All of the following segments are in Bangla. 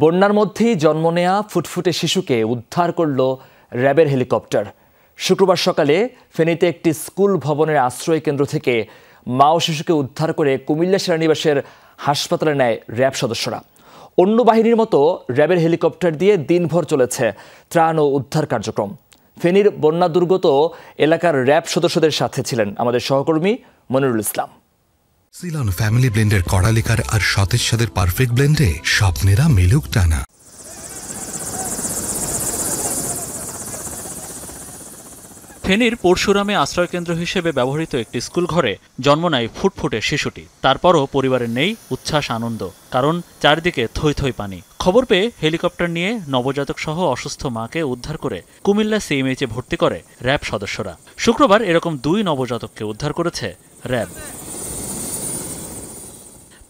বন্যার মধ্যেই জন্ম নেয়া ফুটফুটে শিশুকে উদ্ধার করল র্যাবের হেলিকপ্টার শুক্রবার সকালে ফেনীতে একটি স্কুল ভবনের আশ্রয় কেন্দ্র থেকে মা ও শিশুকে উদ্ধার করে কুমিল্লা সেনানিবাসের হাসপাতালে নেয় র্যাব সদস্যরা অন্য বাহিনীর মতো র্যাবের হেলিকপ্টার দিয়ে দিনভর চলেছে ত্রাণ ও উদ্ধার কার্যক্রম ফেনীর বন্যা দুর্গত এলাকার র্যাব সদস্যদের সাথে ছিলেন আমাদের সহকর্মী মনিরুল ইসলাম সিলন ফ্যামিলি ব্লেন্ডের কড়ালিকার আর সতেজ সাদের পারফেক্ট ব্লেন্ডে স্বপ্নেরা মেলুক টানা ফেনীর পরশুরামে আশ্রয়কেন্দ্র হিসেবে ব্যবহৃত একটি স্কুল ঘরে জন্ম নেয় ফুটফুটে শিশুটি তারপরও পরিবারের নেই উচ্ছ্বাস আনন্দ কারণ চারিদিকে থই থই পানি খবর পেয়ে হেলিকপ্টার নিয়ে নবজাতক সহ অসুস্থ মাকে উদ্ধার করে কুমিল্লা সিএমএইচে ভর্তি করে র্যাব সদস্যরা শুক্রবার এরকম দুই নবজাতককে উদ্ধার করেছে র্যাব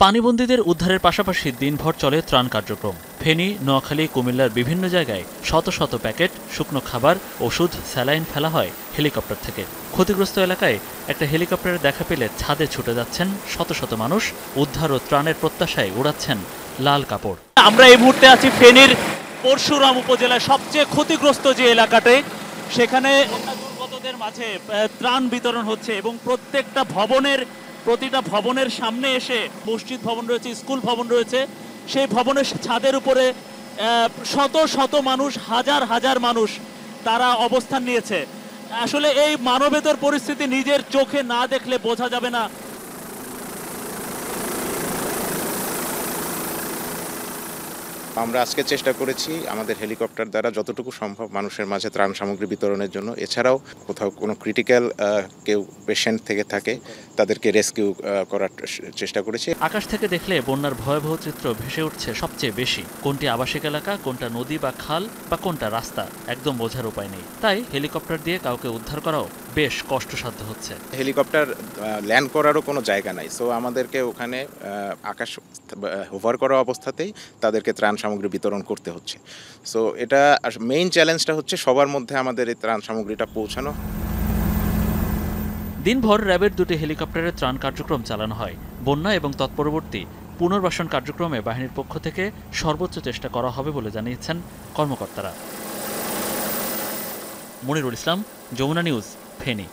পানিবন্দীদের উদ্ধারের পাশাপাশি দিনভর চলে ত্রাণ কার্যক্রম ফেনী নোয়াখালী কুমিল্লার বিভিন্ন জায়গায় শত শত প্যাকেট শুকনো খাবার ওষুধ স্যালাইন ফেলা হয় হেলিকপ্টার থেকে ক্ষতিগ্রস্ত এলাকায় একটা হেলিকপ্টারে দেখা পেলে ছাদে ছুটে যাচ্ছেন শত শত মানুষ উদ্ধার ও ত্রাণের প্রত্যাশায় উড়াচ্ছেন লাল কাপড় আমরা এই মুহূর্তে আছি ফেনীর পরশুরাম উপজেলায় সবচেয়ে ক্ষতিগ্রস্ত যে এলাকাটে সেখানে দুর্গতদের মাঝে ত্রাণ বিতরণ হচ্ছে এবং প্রত্যেকটা ভবনের প্রতিটা ভবনের সামনে এসে মসজিদ ভবন রয়েছে স্কুল ভবন রয়েছে সেই ভবনের ছাদের উপরে শত শত মানুষ হাজার হাজার মানুষ তারা অবস্থান নিয়েছে আসলে এই মানবেতর পরিস্থিতি নিজের চোখে না দেখলে বোঝা যাবে না আমরা আজকে চেষ্টা করেছি আমাদের হেলিকপ্টার দ্বারা যতটুকু সম্ভব মানুষের মাঝে ত্রাণ সামগ্রী বিতরণের জন্য এছাড়াও কোথাও কোনো ক্রিটিক্যাল কেউ পেশেন্ট থেকে থাকে তাদেরকে রেস্কিউ করার চেষ্টা করেছি আকাশ থেকে দেখলে বন্যার ভয়াবহ চিত্র ভেসে উঠছে সবচেয়ে বেশি কোনটি আবাসিক এলাকা কোনটা নদী বা খাল বা কোনটা রাস্তা একদম বোঝার উপায় নেই তাই হেলিকপ্টার দিয়ে কাউকে উদ্ধার করাও বেশ কষ্টসাধ্য হচ্ছে হেলিকপ্টার ল্যান্ড করারও কোনো জায়গা নাই সো আমাদেরকে ওখানে আকাশ হোভার করা অবস্থাতেই তাদেরকে ত্রাণ সামগ্রী বিতরণ করতে হচ্ছে সো এটা মেইন চ্যালেঞ্জটা হচ্ছে সবার মধ্যে আমাদের এই ত্রাণ সামগ্রীটা পৌঁছানো দিনভর র্যাবের দুটি হেলিকপ্টারে ত্রাণ কার্যক্রম চালানো হয় বন্যা এবং তৎপরবর্তী পুনর্বাসন কার্যক্রমে বাহিনীর পক্ষ থেকে সর্বোচ্চ চেষ্টা করা হবে বলে জানিয়েছেন কর্মকর্তারা মনিরুল ইসলাম যমুনা নিউজ ফেনী